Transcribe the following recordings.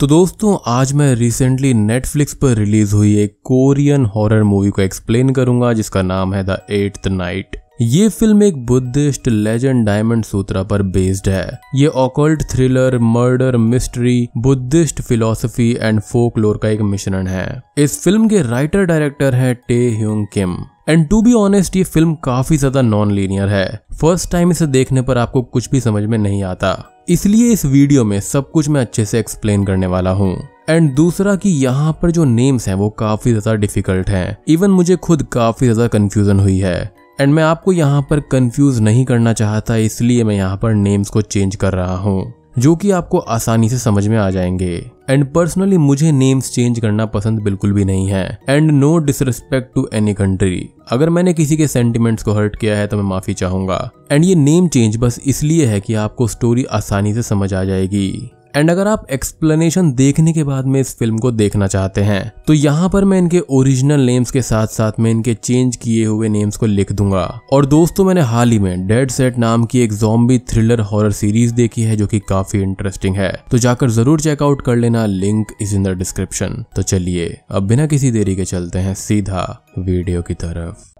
तो दोस्तों आज मैं रिसेंटली नेटफ्लिक्स पर रिलीज हुई एक कोरियन हॉरर मूवी को एक्सप्लेन करूंगा जिसका नाम है द एट नाइट ये फिल्म एक बुद्धिस्ट लेजेंड डायमंड सूत्रा पर बेस्ड है ये occult thriller murder mystery Buddhist philosophy and folklore का एक मिश्रण है इस फिल्म के राइटर डायरेक्टर हैं Tae Hyung Kim and to be honest ये फिल्म काफी ज्यादा नॉन लीनियर है फर्स्ट टाइम इसे देखने पर आपको कुछ भी समझ में नहीं आता इसलिए इस वीडियो में सब कुछ मैं अच्छे से एक्सप्लेन करने वाला हूँ एंड दूसरा कि यहाँ पर जो नेम्स हैं वो काफी ज्यादा डिफिकल्ट हैं इवन मुझे खुद काफी ज्यादा कंफ्यूजन हुई है एंड मैं आपको यहाँ पर कंफ्यूज नहीं करना चाहता इसलिए मैं यहाँ पर नेम्स को चेंज कर रहा हूँ जो कि आपको आसानी से समझ में आ जाएंगे एंड पर्सनली मुझे नेम्स चेंज करना पसंद बिल्कुल भी नहीं है and no disrespect to any country अगर मैंने किसी के सेंटिमेंट्स को हर्ट किया है तो मैं माफी चाहूंगा एंड ये नेम चेंज बस इसलिए है कि आपको स्टोरी आसानी से समझ आ जाएगी एंड अगर आप एक्सप्लेनेशन देखने के बाद में इस फिल्म को देखना चाहते हैं तो यहाँ पर मैं इनके ओरिजिनल नेम्स के साथ साथ में इनके चेंज किए हुए नेम्स को लिख दूंगा और दोस्तों मैंने हाल ही में डेड सेट नाम की एक जॉम्बी थ्रिलर हॉरर सीरीज देखी है जो की काफी इंटरेस्टिंग है तो जाकर जरूर चेकआउट कर लेना link is in the description तो चलिए अब बिना किसी देरी के चलते हैं सीधा वीडियो की तरफ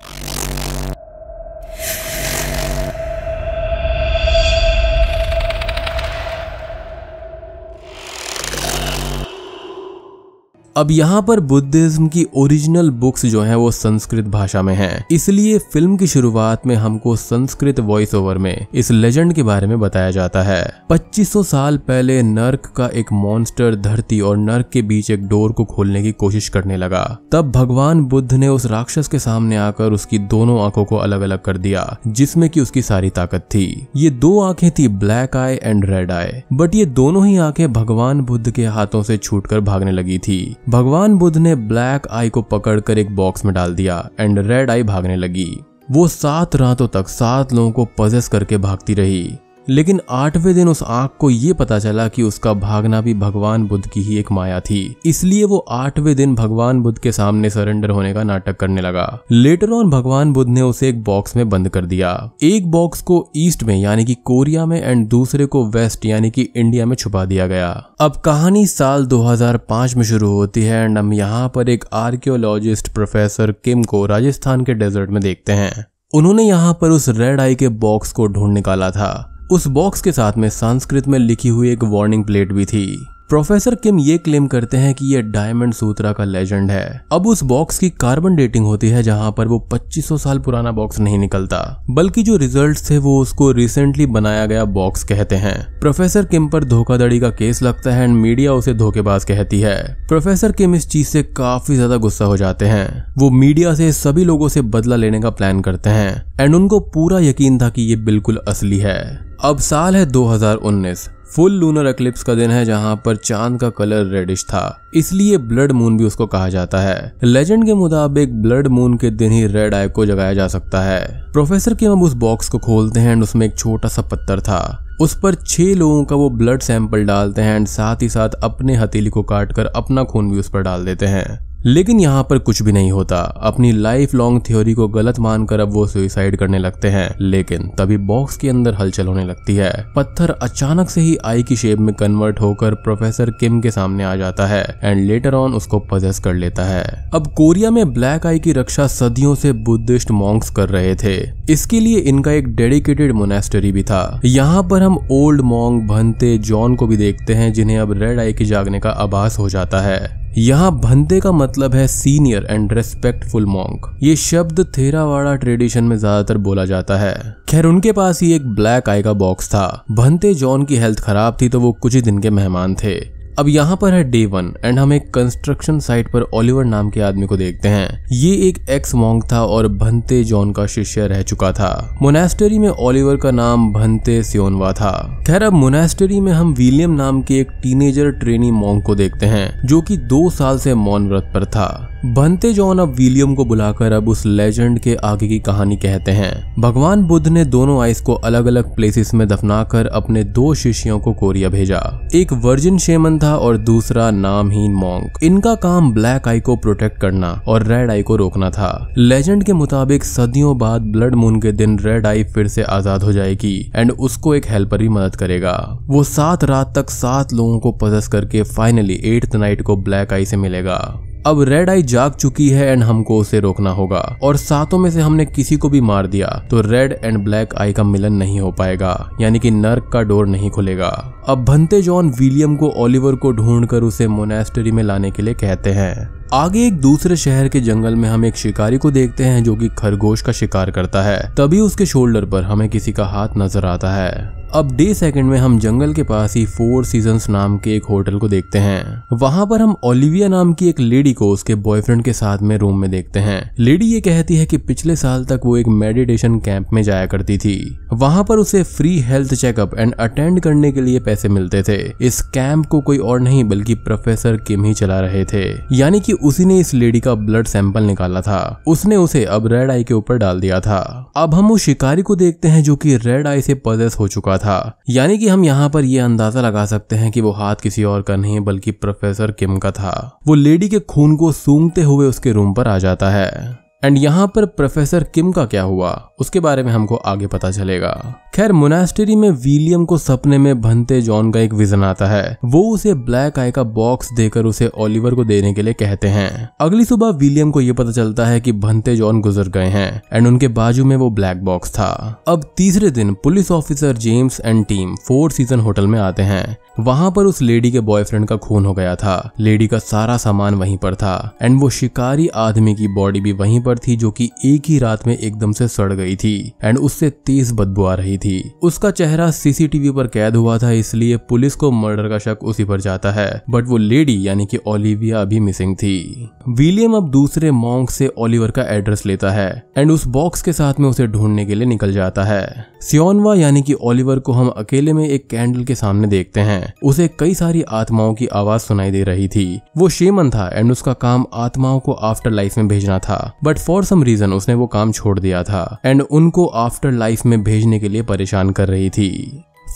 अब यहाँ पर बुद्धिज्म की ओरिजिनल बुक्स जो हैं वो संस्कृत भाषा में हैं इसलिए फिल्म की शुरुआत में हमको संस्कृत वॉइस ओवर में इस लेजेंड के बारे में बताया जाता है 2500 साल पहले नर्क का एक मॉन्स्टर धरती और नर्क के बीच एक डोर को खोलने की कोशिश करने लगा तब भगवान बुद्ध ने उस राक्षस के सामने आकर उसकी दोनों आंखों को अलग अलग कर दिया जिसमे की उसकी सारी ताकत थी ये दो आंखें थी black eye and red eye but ये दोनों ही आंखें भगवान बुद्ध के हाथों से छूटकर भागने लगी थी भगवान बुद्ध ने ब्लैक आई को पकड़कर एक बॉक्स में डाल दिया एंड रेड आई भागने लगी वो सात रातों तक सात लोगों को पजेस करके भागती रही लेकिन आठवें दिन उस आग को ये पता चला कि उसका भागना भी भगवान बुद्ध की ही एक माया थी इसलिए वो आठवें दिन भगवान बुद्ध के सामने सरेंडर होने का नाटक करने लगा लेटर ऑन भगवान बुद्ध ने उसे एक बॉक्स में बंद कर दिया एक बॉक्स को ईस्ट में यानी कि कोरिया में एंड दूसरे को वेस्ट यानी कि इंडिया में छुपा दिया गया अब कहानी साल 2005 में शुरू होती है एंड हम यहाँ पर एक आर्कियोलॉजिस्ट प्रोफेसर किम को राजस्थान के डेजर्ट में देखते हैं उन्होंने यहाँ पर उस रेड आई के बॉक्स को ढूंढ निकाला था उस बॉक्स के साथ में संस्कृत में लिखी हुई एक वार्निंग प्लेट भी थी प्रोफेसर किम ये क्लेम करते हैं कि यह डायमंड सूत्रा का लेजेंड है अब उस बॉक्स की कार्बन डेटिंग होती है जहां पर वो 2500 साल पुराना बॉक्स नहीं निकलता बल्कि जो रिजल्ट्स थे वो उसको रिसेंटली बनाया गया बॉक्स कहते हैं प्रोफेसर किम पर धोखाधड़ी का केस लगता है एंड मीडिया उसे धोखेबाज कहती है प्रोफेसर किम इस चीज से काफी ज्यादा गुस्सा हो जाते हैं वो मीडिया से सभी लोगों से बदला लेने का प्लान करते हैं एंड उनको पूरा यकीन था कि ये बिल्कुल असली है अब साल है 2019 फुल लूनर एक्लिप्स का दिन है जहां पर चांद का कलर रेडिश था इसलिए ब्लड मून भी उसको कहा जाता है लेजेंड के मुताबिक ब्लड मून के दिन ही रेड आई को जगाया जा सकता है प्रोफेसर के हम उस बॉक्स को खोलते हैं एंड उसमें एक छोटा सा पत्थर था उस पर छह लोगों का वो ब्लड सैंपल डालते हैं एंड साथ ही साथ अपने हथेली को काटकर अपना खून भी उस पर डाल देते हैं लेकिन यहाँ पर कुछ भी नहीं होता अपनी लाइफ लॉन्ग थ्योरी को गलत मानकर अब वो सुइसाइड करने लगते हैं लेकिन तभी बॉक्स के अंदर हलचल होने लगती है पत्थर अचानक से ही आई की शेप में कन्वर्ट होकर प्रोफेसर किम के सामने आ जाता है एंड लेटर ऑन उसको पजेस कर लेता है अब कोरिया में ब्लैक आई की रक्षा सदियों से बुद्धिस्ट मॉन्क्स कर रहे थे इसके लिए इनका एक डेडिकेटेड मोनेस्टरी भी था यहाँ पर हम ओल्ड मॉन्ग भंते जॉन को भी देखते हैं जिन्हें अब रेड आई के जागने का आभास हो जाता है यहाँ भंते का मतलब है सीनियर एंड रेस्पेक्टफुल मॉन्क ये शब्द थेरावाड़ा ट्रेडिशन में ज्यादातर बोला जाता है खैर उनके पास ही एक ब्लैक आई का बॉक्स था भंते जॉन की हेल्थ खराब थी तो वो कुछ ही दिन के मेहमान थे अब यहाँ पर है डे वन एंड हम एक कंस्ट्रक्शन साइट पर ओलिवर नाम के आदमी को देखते हैं ये एक एक्स मॉन्ग था और भंते जॉन का शिष्य रह चुका था मोनेस्टरी में ओलिवर का नाम भंते सियोनवा था खैर अब मोनेस्टरी में हम विलियम नाम के एक टीनेजर ट्रेनी मॉन्ग को देखते हैं जो कि दो साल से मौन व्रत पर था बनते जॉन अब विलियम को बुलाकर अब उस लेजेंड के आगे की कहानी कहते हैं भगवान बुद्ध ने दोनों आइस को अलग अलग प्लेसेस में दफनाकर अपने दो शिष्यों को कोरिया भेजा एक वर्जिन शेमन था और दूसरा नामहीन मॉन्क इनका काम ब्लैक आई को प्रोटेक्ट करना और रेड आई को रोकना था लेजेंड के मुताबिक सदियों बाद ब्लड मून के दिन रेड आई फिर से आजाद हो जाएगी एंड उसको एक हेल्पर भी मदद करेगा वो सात रात तक सात लोगों को पजस करके फाइनली एट्थ नाइट को ब्लैक आई से मिलेगा अब रेड आई जाग चुकी है एंड हमको उसे रोकना होगा और सातों में से हमने किसी को भी मार दिया तो रेड एंड ब्लैक आई का मिलन नहीं हो पाएगा यानी कि नर्क का डोर नहीं खुलेगा अब भंते जॉन विलियम को ओलिवर को ढूंढकर उसे मोनेस्टरी में लाने के लिए कहते हैं आगे एक दूसरे शहर के जंगल में हम एक शिकारी को देखते हैं जो कि खरगोश का शिकार करता है तभी उसके शोल्डर पर हमें किसी का हाथ नजर आता है अब डे सेकंड में हम जंगल के पास ही फोर सीजन नाम के एक होटल को देखते हैं वहां पर हम ओलिविया नाम की एक लेडी को उसके बॉयफ्रेंड के साथ में रूम में देखते हैं लेडी ये कहती है कि पिछले साल तक वो एक मेडिटेशन कैंप में जाया करती थी वहां पर उसे free health checkup and attend करने के लिए पैसे मिलते थे इस कैंप को कोई और नहीं बल्कि प्रोफेसर किम ही चला रहे थे यानी कि उसी ने इस लेडी का ब्लड सैंपल निकाला था उसने उसे अब रेड आई के ऊपर डाल दिया था अब हम उस शिकारी को देखते हैं जो कि रेड आई से पजेस हो चुका था यानी कि हम यहाँ पर यह अंदाजा लगा सकते हैं कि वो हाथ किसी और का नहीं बल्कि प्रोफेसर किम का था वो लेडी के खून को सूंघते हुए उसके रूम पर आ जाता है एंड यहाँ पर प्रोफेसर किम का क्या हुआ उसके बारे में हमको आगे पता चलेगा खैर मोनास्टेरी में विलियम को सपने में भनते जॉन का एक विजन आता है वो उसे ब्लैक आई का बॉक्स देकर उसे ओलिवर को देने के लिए कहते हैं अगली सुबह विलियम को यह पता चलता है कि भनते जॉन गुजर गए हैं एंड उनके बाजू में वो ब्लैक बॉक्स था अब तीसरे दिन police officer James and team four season hotel में आते हैं वहां पर उस लेडी के बॉयफ्रेंड का खून हो गया था लेडी का सारा सामान वहीं पर था एंड वो शिकारी आदमी की बॉडी भी वहीं पर पर थी जो कि एक ही रात में एकदम से सड़ गई थी एंड उससे तेज बदबू आ रही थी उसका चेहरा सीसीटीवी पर कैद हुआ था इसलिए पुलिस को मर्डर का शक उसी पर जाता है बट वो लेडी यानी कि ओलिविया अभी मिसिंग थी विलियम अब दूसरे मॉन्ग से ओलिवर का एड्रेस लेता है एंड उस बॉक्स के साथ में उसे ढूंढने के लिए निकल जाता है सियोनवा यानी कि ओलिवर को हम अकेले में एक कैंडल के सामने देखते हैं उसे कई सारी आत्माओं की आवाज सुनाई दे रही थी वो शेमन था एंड उसका काम आत्माओं को आफ्टर लाइफ में भेजना था बट फॉर सम रीजन उसने वो काम छोड़ दिया था एंड उनको आफ्टर लाइफ में भेजने के लिए परेशान कर रही थी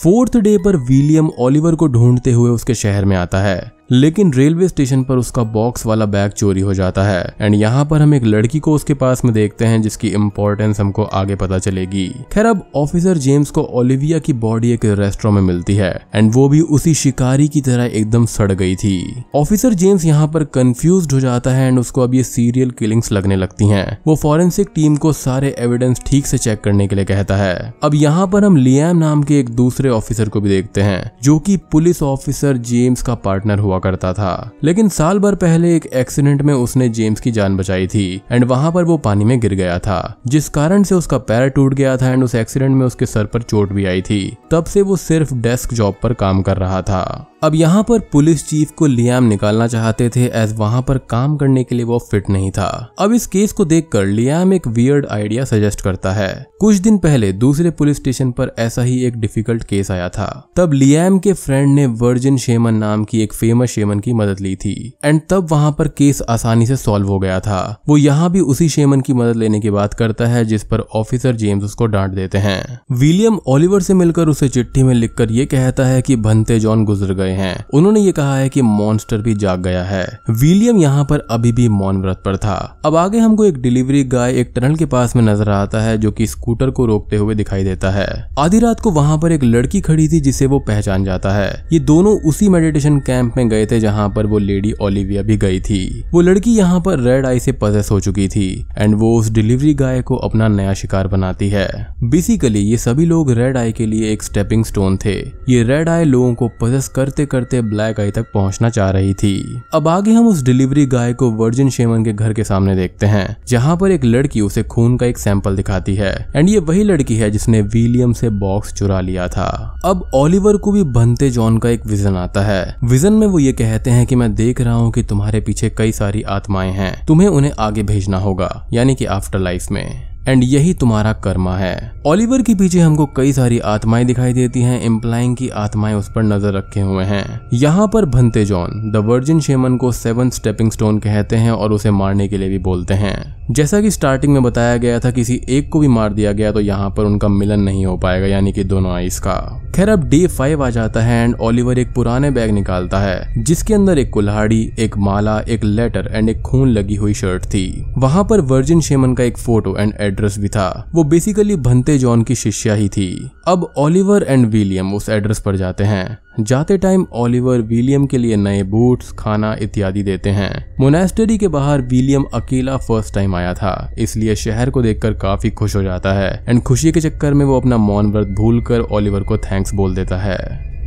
फोर्थ डे पर विलियम ओलिवर को ढूंढते हुए उसके शहर में आता है लेकिन रेलवे स्टेशन पर उसका बॉक्स वाला बैग चोरी हो जाता है एंड यहाँ पर हम एक लड़की को उसके पास में देखते हैं जिसकी इम्पोर्टेंस हमको आगे पता चलेगी खैर अब ऑफिसर जेम्स को ओलिविया की बॉडी एक रेस्टोरेंट में मिलती है एंड वो भी उसी शिकारी की तरह एकदम सड़ गई थी ऑफिसर जेम्स यहाँ पर कंफ्यूज हो जाता है एंड उसको अब ये सीरियल किलिंग्स लगने लगती है वो फॉरेंसिक टीम को सारे एविडेंस ठीक से चेक करने के लिए कहता है अब यहाँ पर हम लियाम नाम के एक दूसरे ऑफिसर को भी देखते हैं जो की पुलिस ऑफिसर जेम्स का पार्टनर हुआ करता था लेकिन साल भर पहले एक एक्सीडेंट में उसने जेम्स की जान बचाई थी एंड वहां पर वो पानी में गिर गया था जिस कारण से उसका पैर टूट गया था एंड उस एक्सीडेंट में उसके सर पर चोट भी आई थी तब से वो सिर्फ डेस्क जॉब पर काम कर रहा था अब यहाँ पर पुलिस चीफ को लियाम निकालना चाहते थे एज वहाँ पर काम करने के लिए वो फिट नहीं था अब इस केस को देख कर लियाम एक वियर्ड आइडिया सजेस्ट करता है कुछ दिन पहले दूसरे पुलिस स्टेशन पर ऐसा ही एक डिफिकल्ट केस आया था तब लियाम के फ्रेंड ने वर्जिन शेमन नाम की एक फेमस शेमन की मदद ली थी एंड तब वहाँ पर केस आसानी से सॉल्व हो गया था वो यहाँ भी उसी शेमन की मदद लेने की बात करता है जिस पर ऑफिसर जेम्स उसको डांट देते हैं विलियम ऑलिवर से मिलकर उसे चिट्ठी में लिखकर ये कहता है कि भंते जॉन गुजर गए रहे हैं उन्होंने ये कहा है कि मॉन्स्टर भी जाग गया है विलियम यहाँ पर अभी भी मौन व्रत पर था अब आगे हमको एक डिलीवरी गाय एक टनल के पास में नजर आता है जो की स्कूटर को रोकते हुए दिखाई देता है आधी रात को वहाँ पर एक लड़की खड़ी थी जिसे वो पहचान जाता है ये दोनों उसी मेडिटेशन कैंप में गए थे जहाँ पर वो लेडी ओलिविया भी गई थी वो लड़की यहाँ पर रेड आई से पजेस हो चुकी थी एंड वो उस डिलीवरी गाय को अपना नया शिकार बनाती है बेसिकली ये सभी लोग रेड आई के लिए एक स्टेपिंग स्टोन थे ये रेड आई लोगों को पजेस करते करते करते ब्लैक आई तक पहुंचना चाह रही थी अब आगे हम उस डिलीवरी गाय को वर्जिन शेमन के घर के सामने देखते हैं जहाँ पर एक लड़की उसे खून का एक सैंपल दिखाती है एंड ये वही लड़की है जिसने विलियम से बॉक्स चुरा लिया था अब ओलिवर को भी बनते जॉन का एक विजन आता है विजन में वो ये कहते हैं कि मैं देख रहा हूँ कि तुम्हारे पीछे कई सारी आत्माएं हैं तुम्हें उन्हें आगे भेजना होगा यानी कि आफ्टर लाइफ में एंड यही तुम्हारा कर्मा है ओलिवर के पीछे हमको कई सारी आत्माएं दिखाई देती हैं इम्प्लाइंग की आत्माएं उस पर नजर रखे हुए हैं यहाँ पर Bhante John the virgin shaman को सेवन स्टेपिंग स्टोन कहते हैं और उसे मारने के लिए भी बोलते हैं जैसा कि स्टार्टिंग में बताया गया था किसी एक को भी मार दिया गया तो यहाँ पर उनका मिलन नहीं हो पाएगा यानी कि दोनों आइस का खैर अब डे फाइव आ जाता है एंड ओलिवर एक पुराने बैग निकालता है जिसके अंदर एक कुल्हाड़ी एक माला एक लेटर एंड एक खून लगी हुई शर्ट थी वहां पर वर्जिन शेमन का एक फोटो एंड एड्रेस एड्रेस भी था वो बेसिकली भंते जॉन की शिष्या ही थी अब ओलिवर एंड विलियम उस एड्रेस पर जाते हैं जाते टाइम ओलिवर विलियम के लिए नए बूट्स खाना इत्यादि देते हैं मोनेस्टरी के बाहर विलियम अकेला फर्स्ट टाइम आया था इसलिए शहर को देखकर काफी खुश हो जाता है एंड खुशी के चक्कर में वो अपना मौन व्रत भूल कर ओलिवर को थैंक्स बोल देता है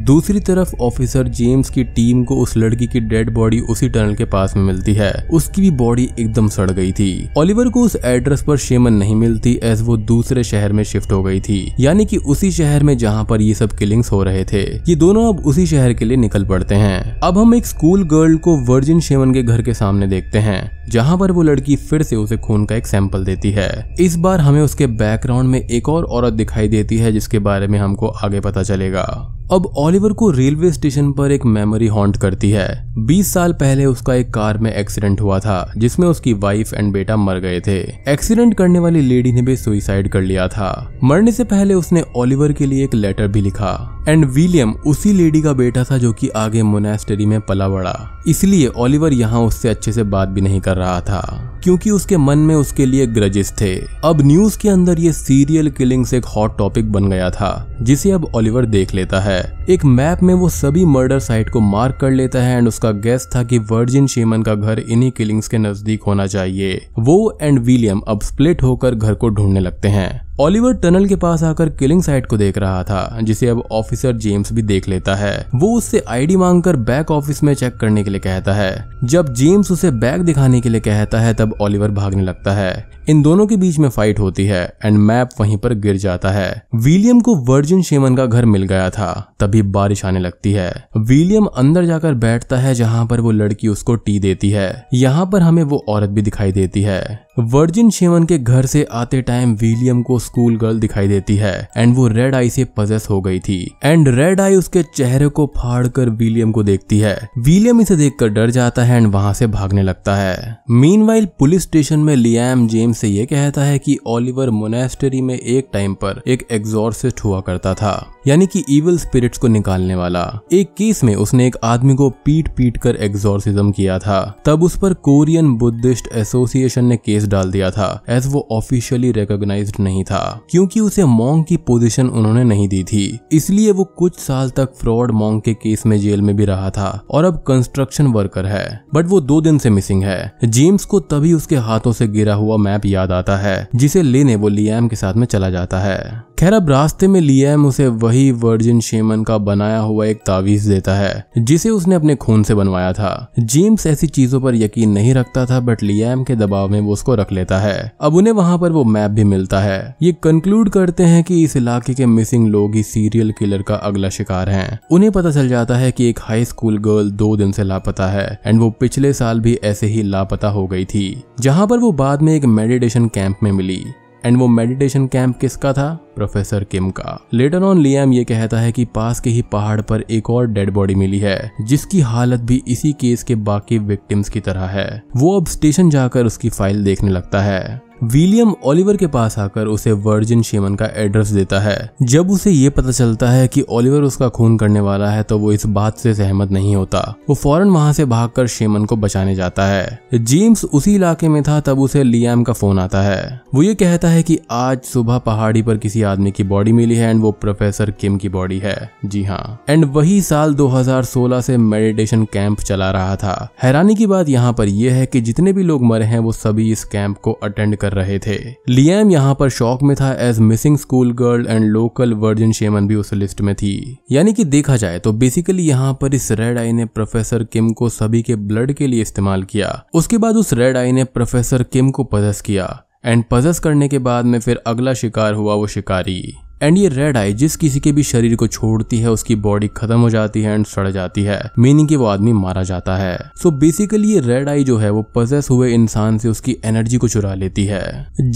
दूसरी तरफ ऑफिसर जेम्स की टीम को उस लड़की की डेड बॉडी उसी टनल के पास में मिलती है उसकी भी बॉडी एकदम सड़ गई थी ऑलिवर को उस एड्रेस पर शेमन नहीं मिलती एज वो दूसरे शहर में शिफ्ट हो गई थी यानी कि उसी शहर में जहाँ पर ये सब किलिंग्स हो रहे थे ये दोनों अब उसी शहर के लिए निकल पड़ते हैं अब हम एक स्कूल गर्ल को वर्जिन शेमन के घर के सामने देखते हैं जहाँ पर वो लड़की फिर से उसे खून का एक सैंपल देती है इस बार हमें उसके बैकग्राउंड में एक और औरत दिखाई देती है जिसके बारे में हमको आगे पता चलेगा अब ओलिवर को रेलवे स्टेशन पर एक मेमोरी हॉन्ट करती है 20 साल पहले उसका एक कार में एक्सीडेंट हुआ था जिसमें उसकी वाइफ एंड बेटा मर गए थे एक्सीडेंट करने वाली लेडी ने भी सुइसाइड कर लिया था मरने से पहले उसने ओलिवर के लिए एक लेटर भी लिखा एंड विलियम उसी लेडी का बेटा था जो कि आगे मोनेस्टरी में पला बड़ा इसलिए ओलिवर यहाँ उससे अच्छे से बात भी नहीं कर रहा था क्योंकि उसके मन में उसके लिए ग्रजिस थे अब न्यूज के अंदर ये सीरियल किलिंग्स एक हॉट टॉपिक बन गया था जिसे अब ओलिवर देख लेता है एक मैप में वो सभी मर्डर साइट को मार्क कर लेता है एंड उसका गेस्ट था कि वर्जिन शेमन का घर इन्हीं किलिंग्स के नजदीक होना चाहिए वो एंड विलियम अब स्प्लिट होकर घर को ढूंढने लगते हैं ऑलिवर टनल के पास आकर किलिंग साइट को देख रहा था जिसे अब ऑफिसर जेम्स भी देख लेता है वो उससे आईडी मांगकर बैक ऑफिस में चेक करने के लिए कहता है जब जेम्स उसे बैग दिखाने के लिए कहता है तब ऑलिवर भागने लगता है इन दोनों के बीच में फाइट होती है एंड मैप वहीं पर गिर जाता है विलियम को वर्जिन शेमन का घर मिल गया था तभी बारिश आने लगती है विलियम अंदर जाकर बैठता है जहाँ पर वो लड़की उसको टी देती है यहाँ पर हमें वो औरत भी दिखाई देती है वर्जिन शेवन के घर से आते टाइम विलियम को स्कूल गर्ल दिखाई देती है एंड वो रेड आई से पजेस हो गई थी एंड रेड आई उसके चेहरे को फाड़ कर विलियम को देखती है विलियम इसे देखकर डर जाता है एंड वहां से भागने लगता है मीन पुलिस स्टेशन में लियाम जेम्स से ये कहता है कि ओलिवर मोनेस्टरी में एक टाइम पर एक एग्जॉर्सिस्ट हुआ करता था यानी कि इविल स्पिरिट्स को निकालने वाला एक केस में उसने एक आदमी को पीट पीट कर एग्जॉर्सिज्म किया था तब उस पर कोरियन बुद्धिस्ट एसोसिएशन ने केस केस डाल दिया था एज वो ऑफिशियली रिकोगनाइज नहीं था क्योंकि उसे मोंग की पोजीशन उन्होंने नहीं दी थी इसलिए वो कुछ साल तक फ्रॉड मोंग के केस में जेल में भी रहा था और अब कंस्ट्रक्शन वर्कर है बट वो दो दिन से मिसिंग है जेम्स को तभी उसके हाथों से गिरा हुआ मैप याद आता है जिसे लेने वो लियाम के साथ में चला जाता है खैर अब रास्ते में लियाम उसे वही वर्जिन शेमन का बनाया हुआ एक तावीज देता है जिसे उसने अपने खून से बनवाया था जेम्स ऐसी चीजों पर यकीन नहीं रखता था बट लियाम के दबाव में वो उसको रख लेता है अब उन्हें वहां पर वो मैप भी मिलता है ये कंक्लूड करते हैं कि इस इलाके के मिसिंग लोग ही सीरियल किलर का अगला शिकार है उन्हें पता चल जाता है की एक हाई स्कूल गर्ल दो दिन से लापता है एंड वो पिछले साल भी ऐसे ही लापता हो गई थी जहाँ पर वो बाद में एक मेडिटेशन कैंप में मिली एंड वो मेडिटेशन कैंप किसका था प्रोफेसर किम का लेटर ऑन लियाम ये कहता है कि पास के ही पहाड़ पर एक और डेड बॉडी मिली है जिसकी हालत भी इसी केस के बाकी विक्टिम्स की तरह है वो अब स्टेशन जाकर उसकी फाइल देखने लगता है विलियम ओलिवर के पास आकर उसे वर्जिन शेमन का एड्रेस देता है जब उसे ये पता चलता है कि ओलिवर उसका खून करने वाला है तो वो इस बात से सहमत नहीं होता वो फौरन वहां से भागकर शेमन को बचाने जाता है जेम्स उसी इलाके में था तब उसे लियाम का फोन आता है वो ये कहता है कि आज सुबह पहाड़ी पर किसी आदमी की बॉडी मिली है एंड वो प्रोफेसर किम की बॉडी है जी हाँ एंड वही साल 2016 से मेडिटेशन कैंप चला रहा था हैरानी की बात यहाँ पर यह है कि जितने भी लोग मरे हैं वो सभी इस कैंप को अटेंड कर रहे थे लियाम यहाँ पर शौक में था as missing school girl and local virgin shaman भी उस लिस्ट में थी यानी कि देखा जाए तो बेसिकली यहाँ पर इस रेड आई ने प्रोफेसर किम को सभी के ब्लड के लिए इस्तेमाल किया उसके बाद उस रेड आई ने प्रोफेसर किम को पजस किया एंड पजस करने के बाद में फिर अगला शिकार हुआ वो शिकारी एंड ये रेड आई जिस किसी के भी शरीर को छोड़ती है उसकी बॉडी खत्म हो जाती है एंड सड़ जाती है मीनिंग की वो आदमी मारा जाता है सो so बेसिकली ये रेड आई जो है वो पजेस हुए इंसान से उसकी एनर्जी को चुरा लेती है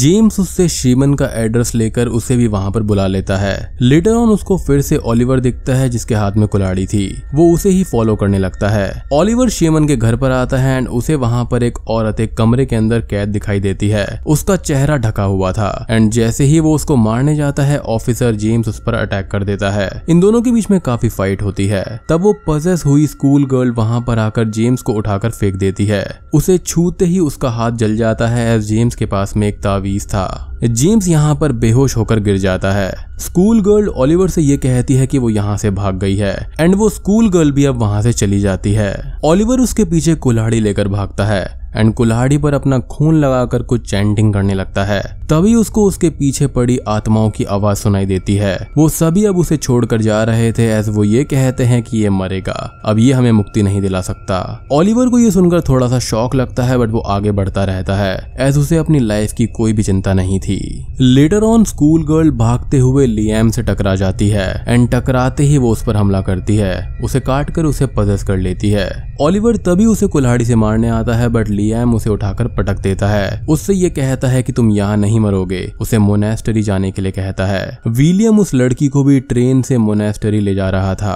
जेम्स उससे श्रीमन का एड्रेस लेकर उसे भी वहां पर बुला लेता है लेटर ऑन उसको फिर से ओलिवर दिखता है जिसके हाथ में कुलाड़ी थी वो उसे ही फॉलो करने लगता है ओलिवर शेमन के घर पर आता है एंड उसे वहां पर एक औरत एक कमरे के अंदर कैद दिखाई देती है उसका चेहरा ढका हुआ था एंड जैसे ही वो उसको मारने जाता है ऑफिस सर जेम्स उस पर अटैक कर देता है इन दोनों के बीच में काफी फाइट होती है तब वो पजेस हुई स्कूल गर्ल वहां पर आकर जेम्स को उठाकर फेंक देती है उसे छूते ही उसका हाथ जल जाता है एज जेम्स के पास में एक तावीज था जेम्स यहाँ पर बेहोश होकर गिर जाता है स्कूल गर्ल ओलिवर से ये कहती है कि वो यहाँ से भाग गई है एंड वो स्कूल गर्ल भी अब वहां से चली जाती है ओलिवर उसके पीछे कुल्हाड़ी लेकर भागता है एंड कुल्हाड़ी पर अपना खून लगाकर कुछ चैंटिंग करने लगता है तभी उसको उसके पीछे पड़ी आत्माओं की आवाज सुनाई देती है वो सभी अब उसे छोड़कर जा रहे थे एज वो ये कहते हैं कि ये मरेगा अब ये हमें मुक्ति नहीं दिला सकता ओलिवर को ये सुनकर थोड़ा सा शौक लगता है बट वो आगे बढ़ता रहता है एज उसे अपनी लाइफ की कोई भी चिंता नहीं थी लेटर ऑन स्कूल गर्ल भागते हुए लियाम से टकरा जाती है एंड टकराते ही वो उस पर हमला करती है उसे काट कर उसे पदस कर लेती है ओलिवर तभी उसे कुल्हाड़ी से मारने आता है बट लियाम उसे उठाकर पटक देता है उससे ये कहता है कि तुम यहाँ नहीं नहीं मरोगे उसे मोनेस्टरी जाने के लिए कहता है विलियम उस लड़की को भी ट्रेन से मोनेस्टरी ले जा रहा था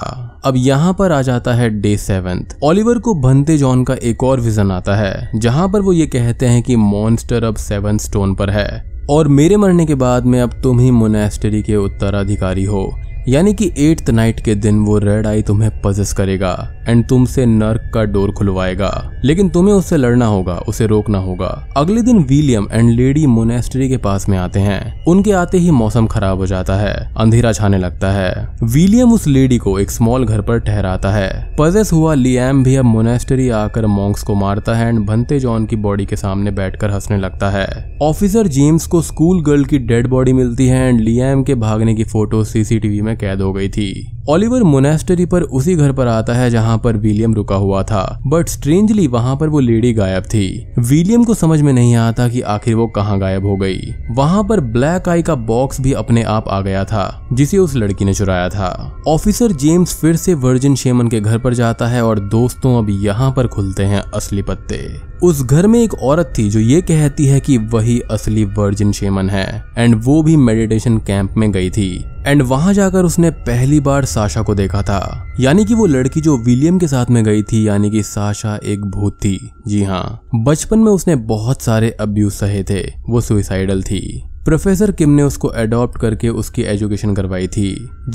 अब यहाँ पर आ जाता है डे सेवेंथ ओलिवर को बनते जॉन का एक और विजन आता है जहाँ पर वो ये कहते हैं कि मॉन्स्टर अब सेवन स्टोन पर है और मेरे मरने के बाद में अब तुम ही मोनेस्टरी के उत्तराधिकारी हो यानी कि एट्थ नाइट के दिन वो रेड आई तुम्हें पजेस करेगा एंड तुमसे नर्क का डोर खुलवाएगा लेकिन तुम्हें उससे लड़ना होगा उसे रोकना होगा अगले दिन विलियम एंड लेडी मोनेस्ट्री के पास में आते हैं उनके आते ही मौसम खराब हो जाता है अंधेरा छाने लगता है विलियम उस लेडी को एक स्मॉल घर पर ठहराता है पजेस हुआ लियाम भी अब मोनेस्ट्री आकर मॉन्क्स को मारता है एंड भंते जॉन की बॉडी के सामने बैठकर हंसने लगता है ऑफिसर जेम्स को स्कूल गर्ल की डेड बॉडी मिलती है एंड लियाम के भागने की फोटो सीसीटीवी में में कैद हो गई थी ऑलिवर मोनेस्टरी पर उसी घर पर आता है जहां पर विलियम रुका हुआ था बट स्ट्रेंजली वहां पर वो लेडी गायब थी विलियम को समझ में नहीं आता कि आखिर वो कहां गायब हो गई वहां पर ब्लैक आई का बॉक्स भी अपने आप आ गया था जिसे उस लड़की ने चुराया था ऑफिसर जेम्स फिर से वर्जिन शेमन के घर पर जाता है और दोस्तों अब यहाँ पर खुलते हैं असली पत्ते उस घर में एक औरत थी जो ये कहती है कि वही असली वर्जिन शेमन है एंड वो भी मेडिटेशन कैंप में गई थी एंड वहां जाकर उसने पहली बार साशा को देखा था यानी कि वो लड़की जो विलियम के साथ में गई थी यानी कि साशा एक भूत थी जी हाँ बचपन में उसने बहुत सारे अब्यूज सहे थे वो सुइसाइडल थी प्रोफेसर किम ने उसको एडॉप्ट करके उसकी एजुकेशन करवाई थी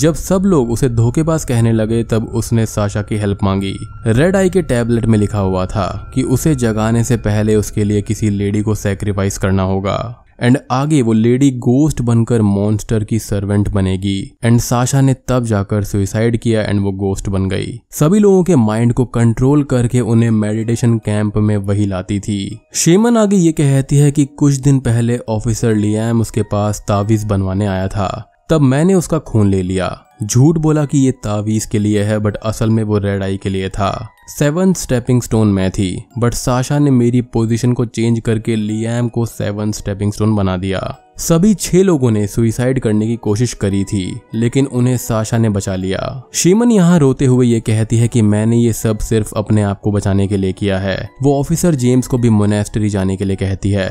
जब सब लोग उसे धोखेबाज कहने लगे तब उसने साशा की हेल्प मांगी रेड आई के टैबलेट में लिखा हुआ था कि उसे जगाने से पहले उसके लिए किसी लेडी को सेक्रीफाइस करना होगा एंड आगे वो लेडी गोस्ट बनकर मॉन्स्टर की सर्वेंट बनेगी एंड साशा ने तब जाकर सुसाइड किया एंड वो गोस्ट बन गई सभी लोगों के माइंड को कंट्रोल करके उन्हें मेडिटेशन कैंप में वही लाती थी शेमन आगे ये कहती है कि कुछ दिन पहले ऑफिसर लियाम उसके पास तावीज बनवाने आया था तब मैंने उसका खून ले लिया झूठ बोला कि ये तावीज के लिए है बट असल में वो रेड आई के लिए था सेवन स्टेपिंग स्टोन मैं थी बट साशा ने मेरी पोजीशन को चेंज करके लियाम को सेवन स्टेपिंग स्टोन बना दिया सभी छह लोगों ने सुइसाइड करने की कोशिश करी थी लेकिन उन्हें साशा ने बचा लिया शीमन यहाँ रोते हुए ये कहती है कि मैंने ये सब सिर्फ अपने आप को बचाने के लिए किया है वो ऑफिसर जेम्स को भी मोनेस्टरी जाने के लिए कहती है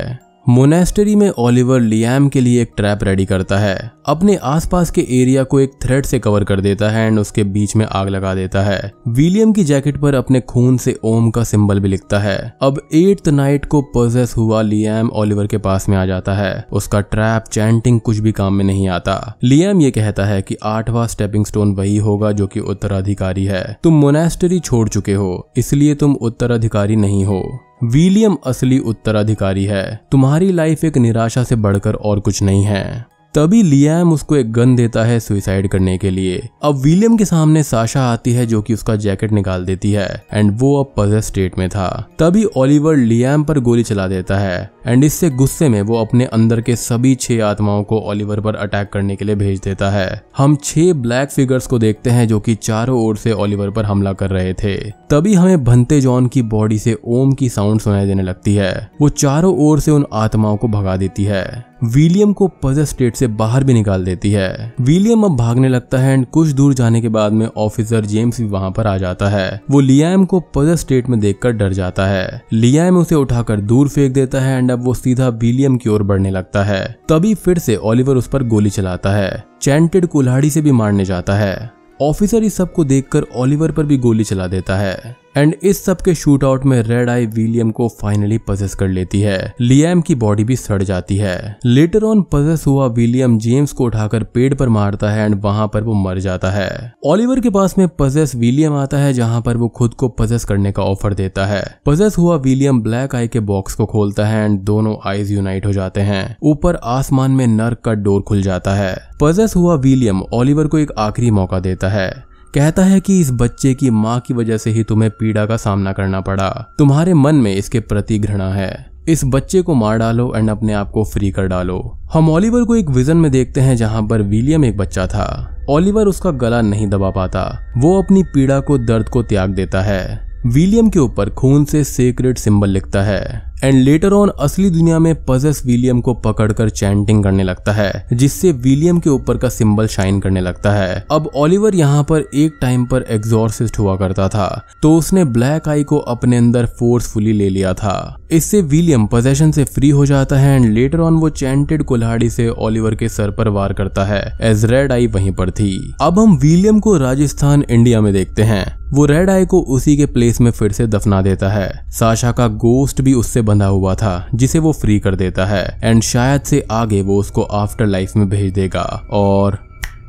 मोनेस्टरी में ओलिवर लियाम के लिए एक ट्रैप रेडी करता है अपने आसपास के एरिया को एक थ्रेड से कवर कर देता है एंड उसके बीच में आग लगा देता है विलियम की जैकेट पर अपने खून से ओम का सिंबल भी लिखता है अब एट्थ नाइट को पोजेस हुआ लियाम ओलिवर के पास में आ जाता है उसका ट्रैप चैंटिंग कुछ भी काम में नहीं आता लियाम ये कहता है की आठवा स्टेपिंग स्टोन वही होगा जो की उत्तराधिकारी है तुम मोनेस्टरी छोड़ चुके हो इसलिए तुम उत्तराधिकारी नहीं हो विलियम असली उत्तराधिकारी है तुम्हारी लाइफ एक निराशा से बढ़कर और कुछ नहीं है तभी लियाम उसको एक गन देता है सुइसाइड करने के लिए अब विलियम के सामने साशा आती है जो कि उसका जैकेट निकाल देती है एंड वो अब पजे स्टेट में था तभी ओलिवर लियाम पर गोली चला देता है एंड इससे गुस्से में वो अपने अंदर के सभी छह आत्माओं को ओलिवर पर अटैक करने के लिए भेज देता है हम छह ब्लैक फिगर्स को देखते हैं जो कि चारों ओर से ओलिवर पर हमला कर रहे थे तभी हमें भंते जॉन की बॉडी से ओम की साउंड सुनाई देने लगती है वो चारों ओर से उन आत्माओं को भगा देती है विलियम को पजर स्टेट से बाहर भी निकाल देती है विलियम अब भागने लगता है एंड कुछ दूर जाने के बाद में ऑफिसर जेम्स भी वहां पर आ जाता है वो लियाम को पजर स्टेट में देखकर डर जाता है लियाम उसे उठाकर दूर फेंक देता है एंड अब वो सीधा विलियम की ओर बढ़ने लगता है तभी फिर से ऑलिवर उस पर गोली चलाता है चैंटेड कुल्हाड़ी से भी मारने जाता है ऑफिसर इस सबको देखकर ओलिवर पर भी गोली चला देता है एंड इस सब के शूट आउट में रेड आई विलियम को फाइनली पजेस कर लेती है लियाम की बॉडी भी सड़ जाती है लेटर ऑन पजेस हुआ विलियम जेम्स को उठाकर पेड़ पर मारता है एंड वहां पर वो मर जाता है ऑलिवर के पास में पजेस विलियम आता है जहां पर वो खुद को पजेस करने का ऑफर देता है पजेस हुआ विलियम ब्लैक आई के बॉक्स को खोलता है एंड दोनों आईज यूनाइट हो जाते हैं ऊपर आसमान में नर्क का डोर खुल जाता है पजेस हुआ विलियम ऑलिवर को एक आखिरी मौका देता है कहता है कि इस बच्चे की माँ की वजह से ही तुम्हें पीड़ा का सामना करना पड़ा तुम्हारे मन में इसके प्रति घृणा है इस बच्चे को मार डालो एंड अपने आप को फ्री कर डालो हम ऑलिवर को एक विजन में देखते हैं जहां पर विलियम एक बच्चा था ऑलिवर उसका गला नहीं दबा पाता वो अपनी पीड़ा को दर्द को त्याग देता है विलियम के ऊपर खून से सीक्रेट सिंबल लिखता है एंड लेटर ऑन असली दुनिया में पजस विलियम को पकड़कर चैंटिंग करने लगता है जिससे विलियम के ऊपर का सिंबल शाइन करने लगता है अब ओलिवर यहाँ पर एक टाइम पर एग्जॉर्सिस्ट हुआ करता था तो उसने ब्लैक आई को अपने अंदर फोर्सफुली ले लिया था इससे विलियम पोजेशन से फ्री हो जाता है एंड लेटर ऑन वो चैंटेड कुल्हाड़ी से ओलिवर के सर पर वार करता है एज रेड आई वहीं पर थी अब हम विलियम को राजस्थान इंडिया में देखते हैं वो रेड आई को उसी के प्लेस में फिर से दफना देता है साशा का गोस्ट भी उससे बंधा हुआ था जिसे वो फ्री कर देता है एंड शायद से आगे वो उसको आफ्टर लाइफ में भेज देगा और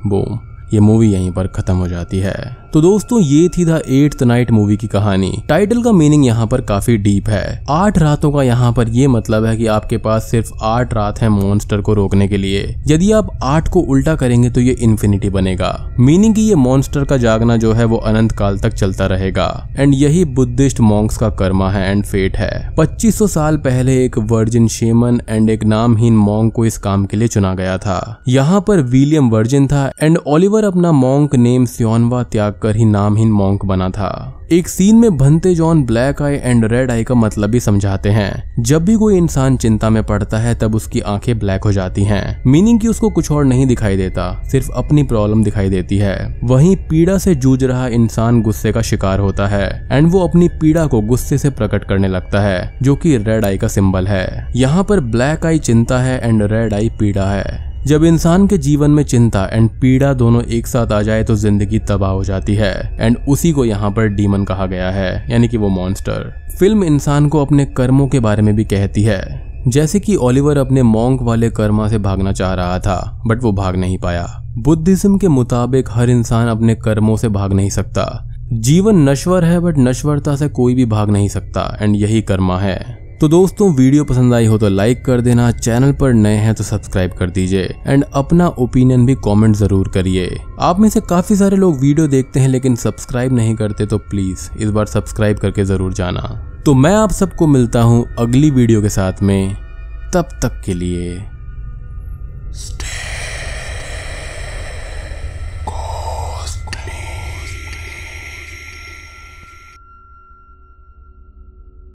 बोम ये मूवी यहीं पर खत्म हो जाती है तो दोस्तों ये थी द एट्थ नाइट मूवी की कहानी टाइटल का मीनिंग यहाँ पर काफी डीप है आठ रातों का यहाँ पर ये मतलब है कि आपके पास सिर्फ आठ रात है मॉन्स्टर को रोकने के लिए यदि आप आठ को उल्टा करेंगे तो ये इन्फिनिटी बनेगा मीनिंग की ये मॉन्स्टर का जागना जो है वो अनंत काल तक चलता रहेगा एंड यही बुद्धिस्ट मॉन्क्स का कर्मा है एंड फेट है पच्चीस साल पहले एक वर्जिन शेमन एंड एक नामहीन मॉन्ग को इस काम के लिए चुना गया था यहाँ पर विलियम वर्जिन था एंड ऑलिवर अपना मॉन्क नेम सियोनवा त्याग कर ही नामहीन मॉन्क बना था एक सीन में भनते John black eye and red eye का मतलब भी समझाते हैं जब भी कोई इंसान चिंता में पड़ता है तब उसकी आंखें ब्लैक हो जाती हैं मीनिंग कि उसको कुछ और नहीं दिखाई देता सिर्फ अपनी प्रॉब्लम दिखाई देती है वहीं पीड़ा से जूझ रहा इंसान गुस्से का शिकार होता है एंड वो अपनी पीड़ा को गुस्से से प्रकट करने लगता है जो की रेड आई का सिंबल है यहाँ पर ब्लैक आई चिंता है एंड रेड आई पीड़ा है जब इंसान के जीवन में चिंता एंड पीड़ा दोनों एक साथ आ जाए तो जिंदगी तबाह हो जाती है एंड उसी को यहाँ पर डीमन कहा गया है यानी कि वो मॉन्स्टर फिल्म इंसान को अपने कर्मों के बारे में भी कहती है जैसे कि ओलिवर अपने मोंग वाले कर्मा से भागना चाह रहा था बट वो भाग नहीं पाया बुद्धिज्म के मुताबिक हर इंसान अपने कर्मों से भाग नहीं सकता जीवन नश्वर है बट नश्वरता से कोई भी भाग नहीं सकता एंड यही कर्मा है तो दोस्तों वीडियो पसंद आई हो तो लाइक कर देना चैनल पर नए हैं तो सब्सक्राइब कर दीजिए एंड अपना ओपिनियन भी कॉमेंट जरूर करिए आप में से काफी सारे लोग वीडियो देखते हैं लेकिन सब्सक्राइब नहीं करते तो प्लीज इस बार सब्सक्राइब करके जरूर जाना तो मैं आप सबको मिलता हूँ अगली वीडियो के साथ में तब तक के लिए Stay.